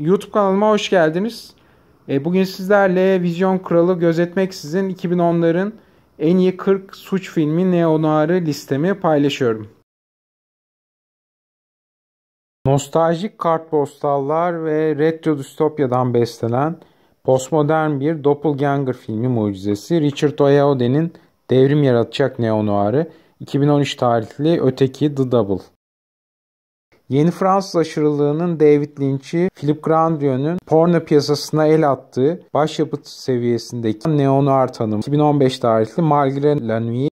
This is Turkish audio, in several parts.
YouTube kanalıma hoş geldiniz. E, bugün sizlerle Vizyon Kralı gözetmeksizin 2010'ların en iyi 40 suç filmi Neonarı listemi paylaşıyorum. Nostaljik kartpostallar ve retro distopyadan beslenen postmodern bir doppelganger filmi mucizesi Richard Oyaode'nin devrim yaratacak Neonarı 2013 tarihli Öteki The Double. Yeni Fransız aşırılığının David Lynch'i Philip Grandion'un porno piyasasına el attığı başyapıt seviyesindeki neo-noir tanımı 2015 tarihli Malgré la nuit,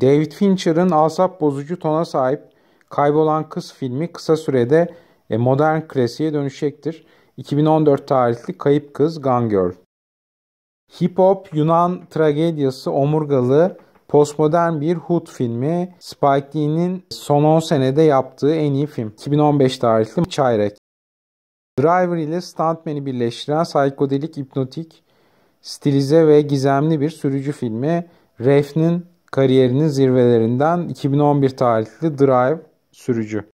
David Fincher'ın asap bozucu tona sahip Kaybolan Kız filmi kısa sürede e, modern klasiğe dönüşecektir. 2014 tarihli Kayıp Kız Gone Girl. Hip Hop Yunan tragediyası Omurgalı Postmodern bir Hood filmi Spike Lee'nin son 10 senede yaptığı en iyi film. 2015 tarihli Çayrek. Driver ile Stuntman'i birleştiren psikodelik, hipnotik, stilize ve gizemli bir sürücü filmi Ref'nin kariyerinin zirvelerinden 2011 tarihli Drive sürücü.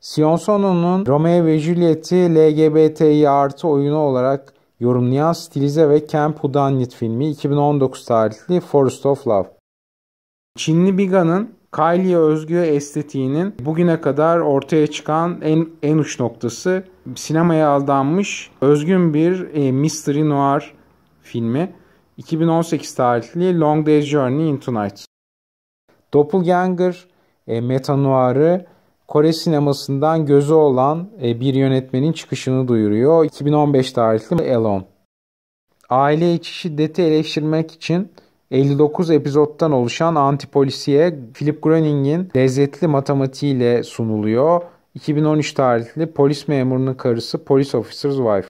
Sion Sono'nun Romeo ve Juliet'i LGBTİ artı oyunu olarak yorumlayan stilize ve Camp Houdanit filmi 2019 tarihli Forest of Love. Çinli Biga'nın Kylie'ye özgü estetiğinin bugüne kadar ortaya çıkan en, en uç noktası sinemaya aldanmış özgün bir e, mystery noir filmi 2018 tarihli Long Day's Journey into Night. Doppelganger, e, meta noir'ı Kore sinemasından gözü olan e, bir yönetmenin çıkışını duyuruyor. 2015 tarihli Elon. Aile içi şiddeti eleştirmek için 59 epizottan oluşan Antipolisiye Philip Groening'in lezzetli matematiğiyle sunuluyor. 2013 tarihli polis memurunun karısı Police Officer's Wife.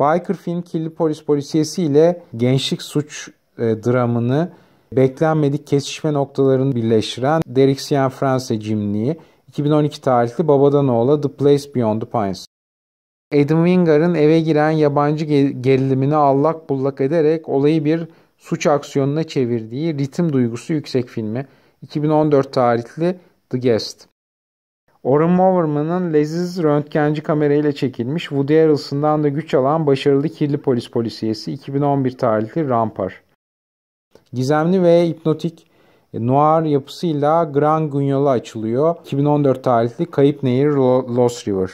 Biker film Kirli Polis Polisiyesi ile gençlik suç e, dramını beklenmedik kesişme noktalarını birleştiren Derek Sian Fransa cimliği 2012 tarihli babadan oğla The Place Beyond the Pines. Adam Wingar'ın eve giren yabancı gerilimini allak bullak ederek olayı bir suç aksiyonuna çevirdiği ritim duygusu yüksek filmi 2014 tarihli The Guest. Oran Mowerman'ın leziz röntgenci kamerayla çekilmiş Woody Harrelson'dan da güç alan başarılı kirli polis polisiyesi 2011 tarihli Rampar. Gizemli ve hipnotik e, noir yapısıyla Grand Guignol'a açılıyor. 2014 tarihli Kayıp Nehir Lost River.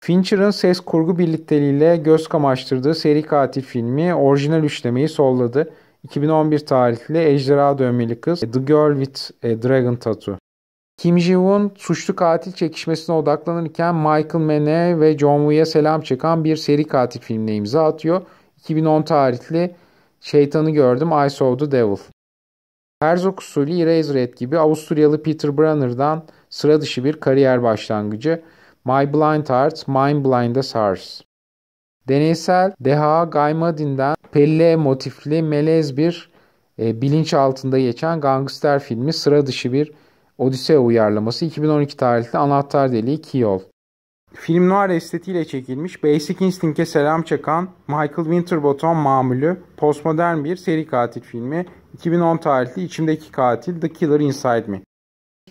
Fincher'ın ses kurgu birlikteliğiyle göz kamaştırdığı seri katil filmi orijinal üçlemeyi solladı. 2011 tarihli Ejderha Dövmeli Kız The Girl with Dragon Tattoo. Kim ji Won suçlu katil çekişmesine odaklanırken Michael Mann'e ve John Woo'ya selam çeken bir seri katil filmine imza atıyor. 2010 tarihli Şeytanı Gördüm, I Saw the Devil. Herzog usulü Eraserhead gibi Avusturyalı Peter Brunner'dan sıra dışı bir kariyer başlangıcı My Blind Heart, Mine Blind As Hearts. Deneysel Deha Gaymadin'den pelle motifli melez bir e, bilinç altında geçen gangster filmi sıra dışı bir Odise uyarlaması 2012 tarihli Anahtar Deliği Kiyol. Film noir estetiğiyle çekilmiş Basic Instinct'e selam çakan Michael Winterbottom mamülü postmodern bir seri katil filmi 2010 tarihli İçimdeki Katil The Killer Inside Me.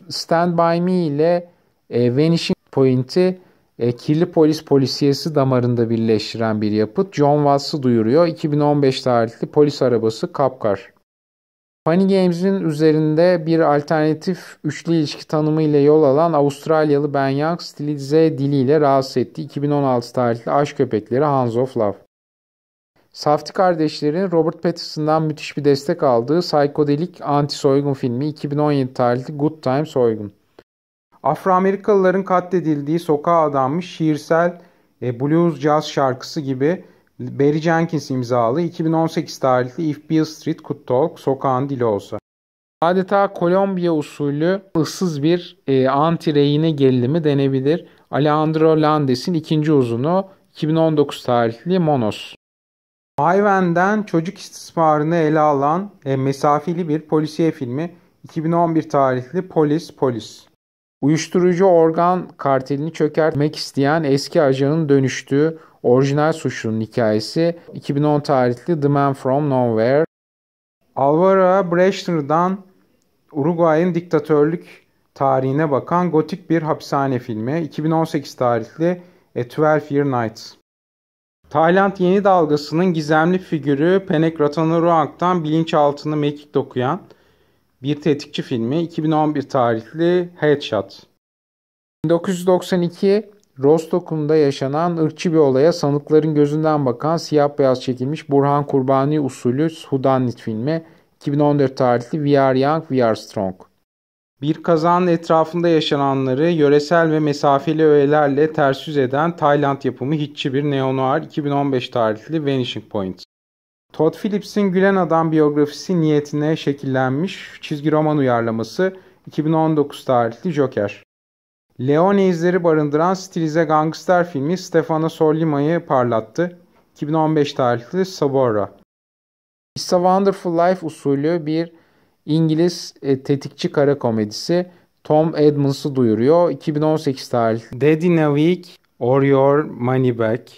Stand By Me ile e, Vanishing Point'i e, kirli polis polisiyesi damarında birleştiren bir yapıt John Watts'ı duyuruyor. 2015 tarihli polis arabası Kapkar. Funny Games'in üzerinde bir alternatif üçlü ilişki tanımı ile yol alan Avustralyalı Ben Young stilize diliyle rahatsız etti. 2016 tarihli Aşk Köpekleri Hands of Love. Safti kardeşlerin Robert Pattinson'dan müthiş bir destek aldığı psikodelik anti soygun filmi 2017 tarihli Good Time Soygun. Afro-Amerikalıların katledildiği sokağa adanmış şiirsel e, blues jazz şarkısı gibi Barry Jenkins imzalı 2018 tarihli If Beale Street Could Talk sokağın dili olsa. Adeta Kolombiya usulü ıssız bir e, anti reyine gerilimi denebilir. Alejandro Landes'in ikinci uzunu 2019 tarihli Monos. Ayven'den çocuk istismarını ele alan e, mesafeli bir polisiye filmi 2011 tarihli Polis Polis. Uyuşturucu organ kartelini çökertmek isteyen eski ajanın dönüştüğü orijinal suçlunun hikayesi 2010 tarihli The Man From Nowhere. Alvaro Brechner'dan Uruguay'ın diktatörlük tarihine bakan gotik bir hapishane filmi 2018 tarihli A Twelve Year Night. Tayland yeni dalgasının gizemli figürü Penek Ratanaruang'dan bilinçaltını mekik dokuyan bir tetikçi filmi 2011 tarihli Headshot. 1992 Rostok'unda yaşanan ırkçı bir olaya sanıkların gözünden bakan siyah beyaz çekilmiş Burhan Kurbani usulü Sudanit filmi 2014 tarihli We Are Young, We Are Strong. Bir kazanın etrafında yaşananları yöresel ve mesafeli öğelerle ters yüz eden Tayland yapımı hiççi bir neonuar 2015 tarihli Vanishing Point. Todd Phillips'in Gülen Adam biyografisi niyetine şekillenmiş çizgi roman uyarlaması 2019 tarihli Joker. Leone izleri barındıran stilize gangster filmi Stefano Sollima'yı parlattı. 2015 tarihli Sabora. It's a Wonderful Life usulü bir İngiliz e, tetikçi kara komedisi Tom Edmonds'ı duyuruyor. 2018 tarihli a week Or Your Money Back.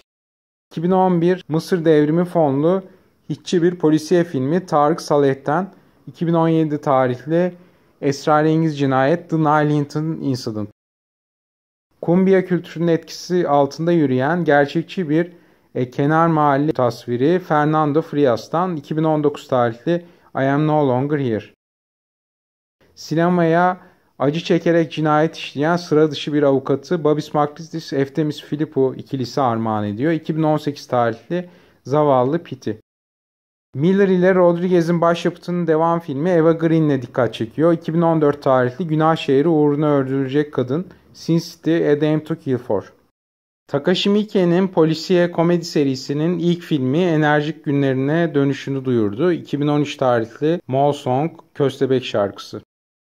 2011 Mısır Devrimi fonlu hiççi bir polisiye filmi Tarık Saleh'ten 2017 tarihli Esrarengiz Cinayet The Nilinton Incident. Kumbiya kültürünün etkisi altında yürüyen gerçekçi bir e, kenar mahalle tasviri Fernando Frias'tan 2019 tarihli I Am No Longer Here sinemaya acı çekerek cinayet işleyen sıra dışı bir avukatı Babis Makritis Eftemis Filippo ikilisi armağan ediyor. 2018 tarihli Zavallı Piti. Miller ile Rodriguez'in başyapıtının devam filmi Eva Green'le dikkat çekiyor. 2014 tarihli Günah Şehri Uğruna Öldürecek Kadın Sin City Adam to Kill For. Takashi Miike'nin polisiye komedi serisinin ilk filmi enerjik günlerine dönüşünü duyurdu. 2013 tarihli Mall Song Köstebek şarkısı.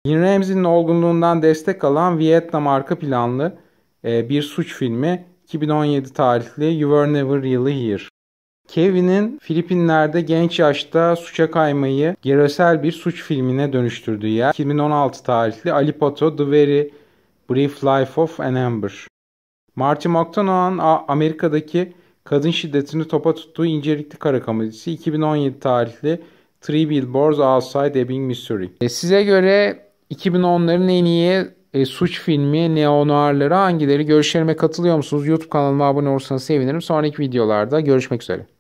Gene Ramsey'nin olgunluğundan destek alan Vietnam arka planlı e, bir suç filmi 2017 tarihli You Were Never Really Here. Kevin'in Filipinler'de genç yaşta suça kaymayı geresel bir suç filmine dönüştürdüğü yer 2016 tarihli Ali Pato The Very Brief Life of an Amber. Marty McDonagh Amerika'daki kadın şiddetini topa tuttuğu incelikli kara komedisi 2017 tarihli Three Billboards Outside Ebbing, Missouri. E, size göre 2010'ların en iyi e, suç filmi neonuarları hangileri? Görüşlerime katılıyor musunuz? YouTube kanalıma abone olursanız sevinirim. Sonraki videolarda görüşmek üzere.